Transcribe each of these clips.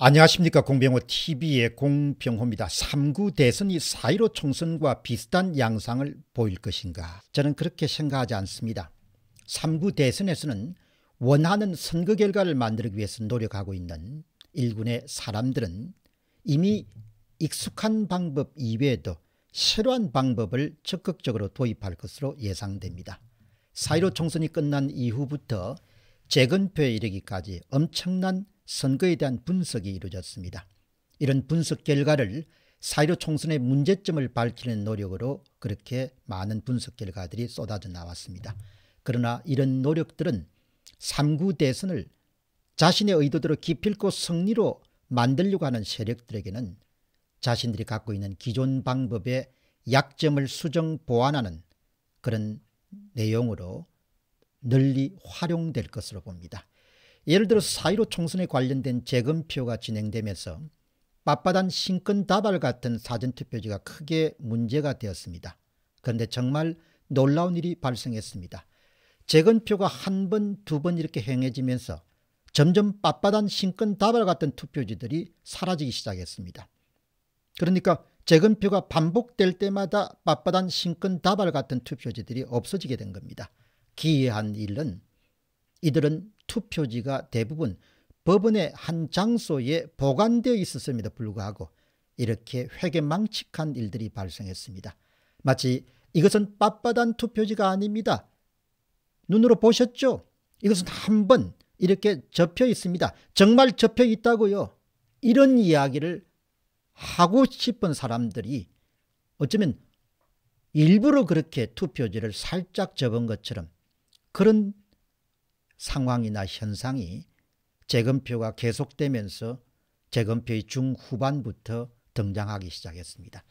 안녕하십니까 공병호 TV의 공병호입니다. 3구 대선이 4.15 총선과 비슷한 양상을 보일 것인가 저는 그렇게 생각하지 않습니다. 3구 대선에서는 원하는 선거 결과를 만들기 위해서 노력하고 있는 일군의 사람들은 이미 익숙한 방법 이외에도 새로운 방법을 적극적으로 도입할 것으로 예상됩니다. 4.15 총선이 끝난 이후부터 재건표에 이르기까지 엄청난 선거에 대한 분석이 이루어졌습니다. 이런 분석 결과를 사이로 총선의 문제점을 밝히는 노력으로 그렇게 많은 분석 결과들이 쏟아져 나왔습니다. 그러나 이런 노력들은 3구 대선을 자신의 의도대로 기필코 승리로 만들려고 하는 세력들에게는 자신들이 갖고 있는 기존 방법의 약점을 수정 보완하는 그런 내용으로 널리 활용될 것으로 봅니다. 예를 들어 사이로 총선에 관련된 재검표가 진행되면서 빳빳한 신근다발 같은 사전투표지가 크게 문제가 되었습니다. 그런데 정말 놀라운 일이 발생했습니다. 재검표가 한 번, 두 번 이렇게 행해지면서 점점 빳빳한 신근다발 같은 투표지들이 사라지기 시작했습니다. 그러니까 재검표가 반복될 때마다 빳빳한 신근다발 같은 투표지들이 없어지게 된 겁니다. 기이한 일은 이들은 투표지가 대부분 법원의 한 장소에 보관되어 있었음에도 불구하고 이렇게 회계망측한 일들이 발생했습니다. 마치 이것은 빳빳한 투표지가 아닙니다. 눈으로 보셨죠? 이것은 한번 이렇게 접혀 있습니다. 정말 접혀 있다고요. 이런 이야기를 하고 싶은 사람들이 어쩌면 일부러 그렇게 투표지를 살짝 접은 것처럼 그런 상황이나 현상이 재검표가 계속되면서 재검표의 중후반부터 등장하기 시작했습니다.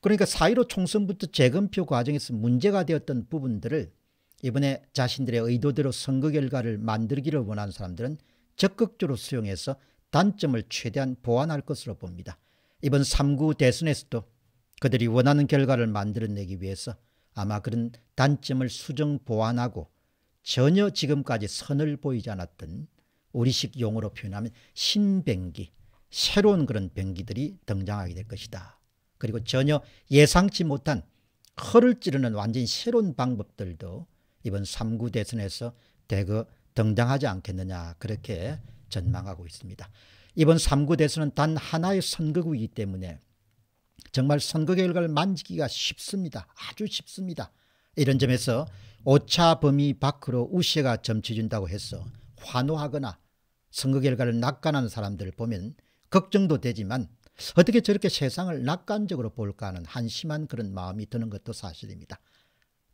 그러니까 4.15 총선부터 재검표 과정에서 문제가 되었던 부분들을 이번에 자신들의 의도대로 선거 결과를 만들기를 원하는 사람들은 적극적으로 수용해서 단점을 최대한 보완할 것으로 봅니다. 이번 3구 대선에서도 그들이 원하는 결과를 만들어내기 위해서 아마 그런 단점을 수정 보완하고 전혀 지금까지 선을 보이지 않았던 우리식 용어로 표현하면 신병기 새로운 그런 병기들이 등장하게 될 것이다. 그리고 전혀 예상치 못한 허를 찌르는 완전히 새로운 방법들도 이번 3구 대선에서 대거 등장하지 않겠느냐 그렇게 전망하고 있습니다. 이번 3구 대선은 단 하나의 선거구이기 때문에 정말 선거 결과를 만지기가 쉽습니다. 아주 쉽습니다. 이런 점에서 오차 범위 밖으로 우세가점치진다고 해서 환호하거나 선거 결과를 낙관하는 사람들을 보면 걱정도 되지만 어떻게 저렇게 세상을 낙관적으로 볼까 하는 한심한 그런 마음이 드는 것도 사실입니다.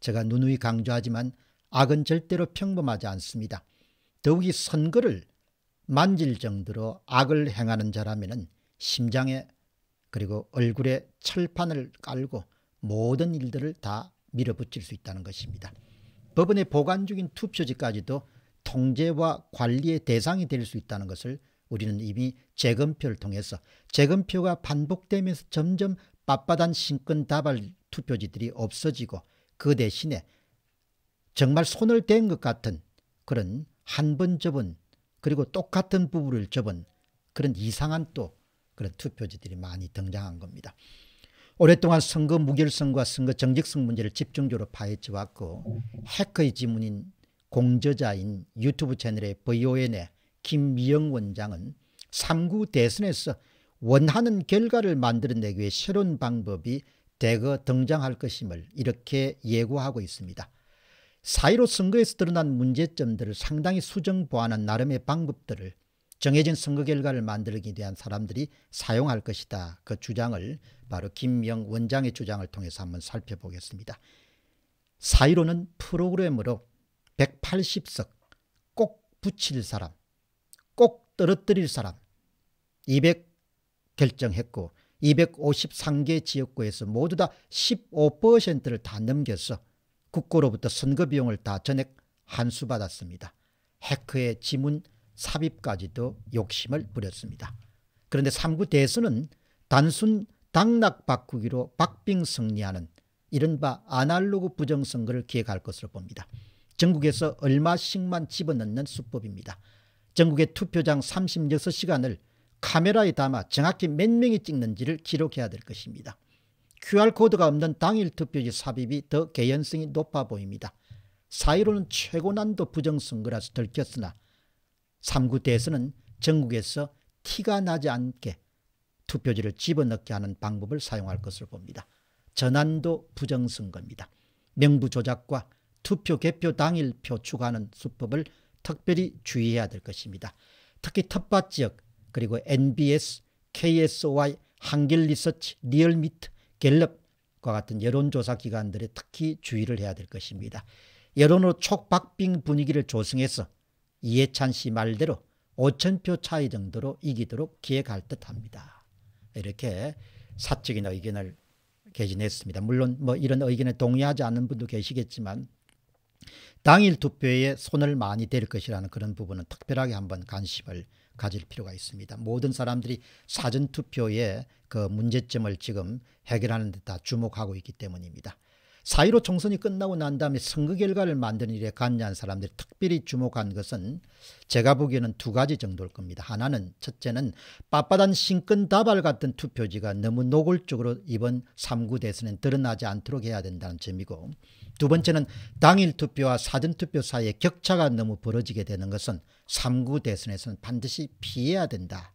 제가 누누이 강조하지만 악은 절대로 평범하지 않습니다. 더욱이 선거를 만질 정도로 악을 행하는 자라면 심장에 그리고 얼굴에 철판을 깔고 모든 일들을 다 밀어붙일 수 있다는 것입니다. 법원에 보관 중인 투표지까지도 통제와 관리의 대상이 될 수 있다는 것을 우리는 이미 재검표를 통해서 재검표가 반복되면서 점점 빳빳한 신권 다발 투표지들이 없어지고 그 대신에 정말 손을 댄 것 같은 그런 한 번 접은 그리고 똑같은 부부를 접은 그런 이상한 또 그런 투표지들이 많이 등장한 겁니다. 오랫동안 선거 무결성과 선거 정직성 문제를 집중적으로 파헤쳐 왔고 해커의 지문인 공저자인 유튜브 채널의 VON의 김미영 원장은 3구 대선에서 원하는 결과를 만들어내기 위해 새로운 방법이 대거 등장할 것임을 이렇게 예고하고 있습니다. 4.15 선거에서 드러난 문제점들을 상당히 수정 보완한 나름의 방법들을 정해진 선거 결과를 만들기 위한 사람들이 사용할 것이다. 그 주장을 바로 김명 원장의 주장을 통해서 한번 살펴보겠습니다. 사이로는 프로그램으로 180석 꼭 붙일 사람, 꼭 떨어뜨릴 사람 200 결정했고 253개 지역구에서 모두 다 15%를 다 넘겨서 국고로부터 선거 비용을 다 전액 한수받았습니다. 해커의 지문 삽입까지도 욕심을 부렸습니다. 그런데 3구 대수는 단순 당락 바꾸기로 박빙 승리하는 이른바 아날로그 부정선거를 기획할 것으로 봅니다. 전국에서 얼마씩만 집어넣는 수법입니다. 전국의 투표장 36시간을 카메라에 담아 정확히 몇 명이 찍는지를 기록해야 될 것입니다. QR코드가 없는 당일 투표지 삽입이 더 개연성이 높아 보입니다. 사이로는 최고 난도 부정선거라서 들켰으나 3구 대에서는 전국에서 티가 나지 않게 투표지를 집어넣게 하는 방법을 사용할 것을 봅니다. 전환도 부정선거입니다. 명부 조작과 투표 개표 당일 표 추가하는 수법을 특별히 주의해야 될 것입니다. 특히 텃밭 지역 그리고 NBS, KSOI, 한길리서치, 리얼미트, 갤럽과 같은 여론조사 기관들에 특히 주의를 해야 될 것입니다. 여론으로 촉박빙 분위기를 조성해서 이해찬 씨 말대로 5천표 차이 정도로 이기도록 기획할 듯합니다. 이렇게 사적인 의견을 개진했습니다. 물론 뭐 이런 의견에 동의하지 않는 분도 계시겠지만 당일 투표에 손을 많이 댈 것이라는 그런 부분은 특별하게 한번 관심을 가질 필요가 있습니다. 모든 사람들이 사전투표의 그 문제점을 지금 해결하는 데다 주목하고 있기 때문입니다. 사이로 총선이 끝나고 난 다음에 선거 결과를 만드는 일에 관여한 사람들이 특별히 주목한 것은 제가 보기에는 두 가지 정도일 겁니다. 하나는 첫째는 빳빳한 신권 다발 같은 투표지가 너무 노골적으로 이번 3구 대선은 드러나지 않도록 해야 된다는 점이고 두 번째는 당일 투표와 사전 투표 사이의 격차가 너무 벌어지게 되는 것은 3구 대선에서는 반드시 피해야 된다.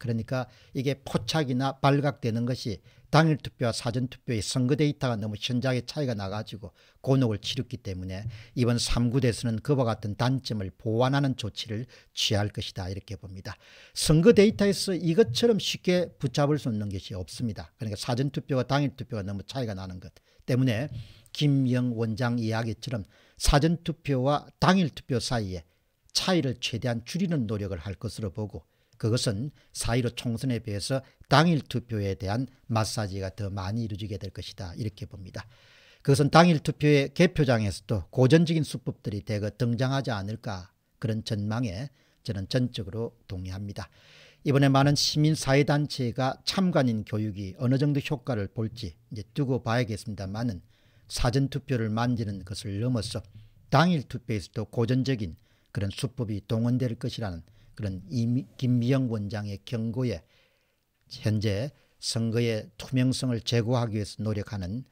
그러니까 이게 포착이나 발각되는 것이 당일 투표와 사전 투표의 선거 데이터가 너무 현저하게 차이가 나가지고 곤혹을 치렀기 때문에 이번 3구 대선은 그와 같은 단점을 보완하는 조치를 취할 것이다 이렇게 봅니다. 선거 데이터에서 이것처럼 쉽게 붙잡을 수 없는 것이 없습니다. 그러니까 사전 투표와 당일 투표가 너무 차이가 나는 것 때문에 김영 원장 이야기처럼 사전 투표와 당일 투표 사이에 차이를 최대한 줄이는 노력을 할 것으로 보고 그것은 사1로 총선에 비해서 당일 투표에 대한 마사지가 더 많이 이루어지게 될 것이다. 이렇게 봅니다. 그것은 당일 투표의 개표장에서도 고전적인 수법들이 대거 등장하지 않을까 그런 전망에 저는 전적으로 동의합니다. 이번에 많은 시민사회단체가 참관인 교육이 어느 정도 효과를 볼지 이제 두고 봐야겠습니다만은 사전투표를 만지는 것을 넘어서 당일 투표에서도 고전적인 그런 수법이 동원될 것이라는 그런 김미영 원장의 경고에 현재 선거의 투명성을 제고하기 위해서 노력하는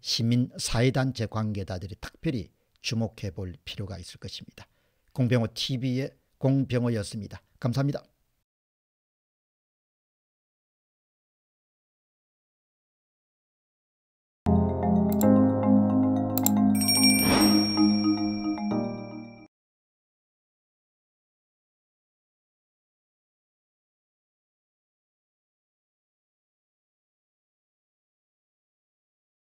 시민 사회단체 관계자들이 특별히 주목해 볼 필요가 있을 것입니다. 공병호 TV의 공병호였습니다. 감사합니다.